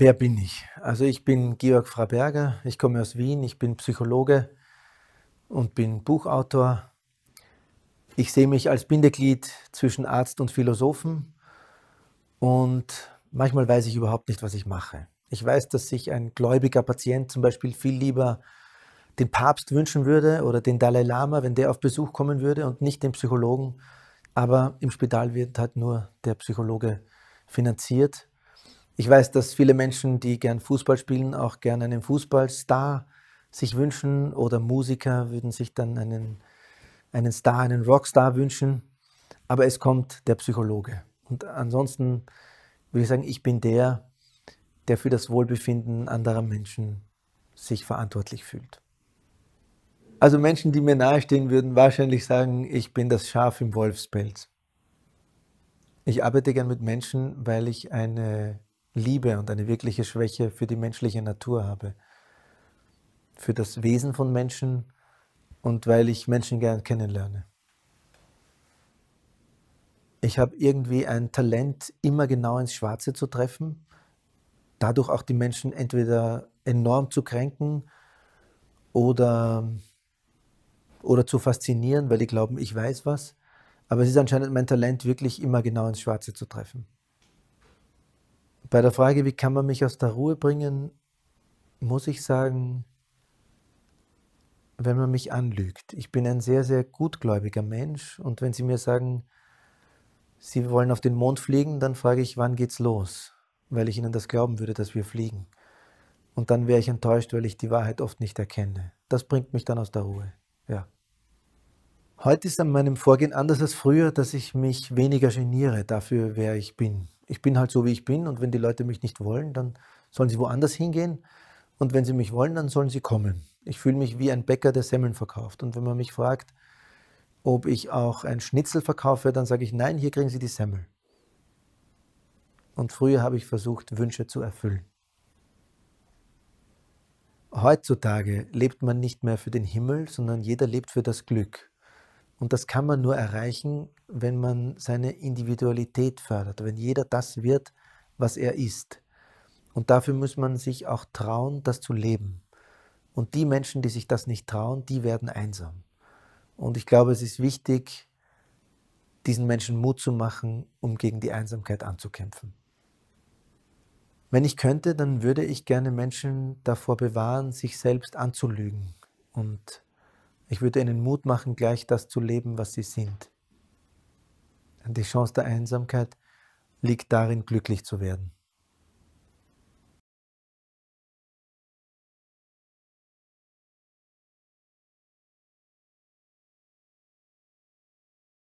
Wer bin ich? Also ich bin Georg Fraberger, ich komme aus Wien, ich bin Psychologe und bin Buchautor. Ich sehe mich als Bindeglied zwischen Arzt und Philosophen und manchmal weiß ich überhaupt nicht, was ich mache. Ich weiß, dass sich ein gläubiger Patient zum Beispiel viel lieber den Papst wünschen würde oder den Dalai Lama, wenn der auf Besuch kommen würde und nicht den Psychologen. Aber im Spital wird halt nur der Psychologe finanziert. Ich weiß, dass viele Menschen, die gern Fußball spielen, auch gern einen Fußballstar sich wünschen oder Musiker würden sich dann einen, einen Star, einen Rockstar wünschen. Aber es kommt der Psychologe. Und ansonsten würde ich sagen, ich bin der, der für das Wohlbefinden anderer Menschen sich verantwortlich fühlt. Also Menschen, die mir nahestehen, würden wahrscheinlich sagen, ich bin das Schaf im Wolfspelz. Ich arbeite gern mit Menschen, weil ich eine Liebe und eine wirkliche Schwäche für die menschliche Natur habe, für das Wesen von Menschen und weil ich Menschen gern kennenlerne. Ich habe irgendwie ein Talent, immer genau ins Schwarze zu treffen, dadurch auch die Menschen entweder enorm zu kränken oder, oder zu faszinieren, weil die glauben, ich weiß was. Aber es ist anscheinend mein Talent, wirklich immer genau ins Schwarze zu treffen. Bei der Frage, wie kann man mich aus der Ruhe bringen, muss ich sagen, wenn man mich anlügt. Ich bin ein sehr, sehr gutgläubiger Mensch und wenn Sie mir sagen, Sie wollen auf den Mond fliegen, dann frage ich, wann geht's los? Weil ich Ihnen das glauben würde, dass wir fliegen. Und dann wäre ich enttäuscht, weil ich die Wahrheit oft nicht erkenne. Das bringt mich dann aus der Ruhe. Ja. Heute ist an meinem Vorgehen anders als früher, dass ich mich weniger geniere dafür, wer ich bin ich bin halt so, wie ich bin und wenn die Leute mich nicht wollen, dann sollen sie woanders hingehen und wenn sie mich wollen, dann sollen sie kommen. Ich fühle mich wie ein Bäcker, der Semmeln verkauft und wenn man mich fragt, ob ich auch ein Schnitzel verkaufe, dann sage ich, nein, hier kriegen sie die Semmel. Und früher habe ich versucht, Wünsche zu erfüllen. Heutzutage lebt man nicht mehr für den Himmel, sondern jeder lebt für das Glück. Und das kann man nur erreichen, wenn man seine Individualität fördert, wenn jeder das wird, was er ist. Und dafür muss man sich auch trauen, das zu leben. Und die Menschen, die sich das nicht trauen, die werden einsam. Und ich glaube, es ist wichtig, diesen Menschen Mut zu machen, um gegen die Einsamkeit anzukämpfen. Wenn ich könnte, dann würde ich gerne Menschen davor bewahren, sich selbst anzulügen und ich würde ihnen Mut machen, gleich das zu leben, was sie sind. Die Chance der Einsamkeit liegt darin, glücklich zu werden.